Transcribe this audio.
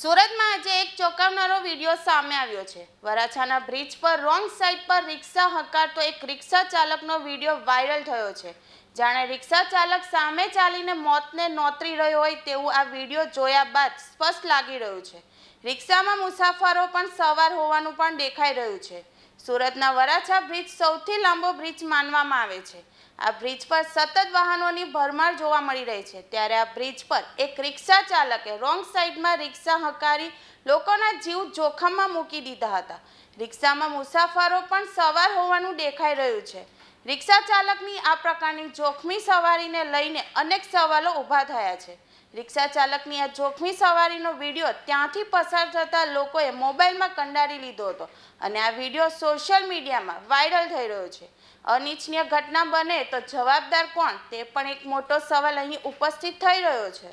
સુરતમાં આજે એક ચોંકાવનારો વિડીયો સામે આવ્યો છે વરાછાના બ્રિજ પર રોંગ સાઈડ પર રિક્ષા હકારતો એક રિક્ષા ચાલકનો વિડીયો વાયરલ થયો છે જાણે રિક્ષા ચાલક સામે ચાલીને મોતને નોતરી રહ્યો હોય તેવું આ વિડીયો જોયા બાદ સ્પષ્ટ લાગી રહ્યું છે રિક્ષામાં મુસાફરો પણ સવાર હોવાનું પણ દેખાઈ રહ્યું છે સુરતના વરાછા બ્રિજ સૌથી લાંબો બ્રિજ માનવામાં આવે છે આ બ્રિજ પર સતત વાહનોની ભરમાર જોવા મળી રહી છે ત્યારે આ બ્રિજ પર એક રિક્ષા ચાલકે રોંગ સાઈડમાં રિક્ષા હકારી લોકોના જીવ જોખમમાં મૂકી દીધા હતા રિક્ષામાં મુસાફરો પણ સવાર હોવાનું દેખાઈ રહ્યું છે રિક્ષા ચાલકની આ પ્રકારની જોખમી સવારીને લઈને અનેક સવાલો ઊભા થયા છે રિક્ષા ચાલકની આ જોખમી સવારીનો વિડીયો ત્યાંથી પસાર થતા લોકોએ મોબાઈલમાં કંડારી લીધો હતો અને આ વિડીયો સોશિયલ મીડિયામાં વાયરલ થઈ રહ્યો છે અનિચ્છનીય ઘટના બને તો જવાબદાર કોણ તે પણ એક મોટો સવાલ અહીં ઉપસ્થિત થઈ રહ્યો છે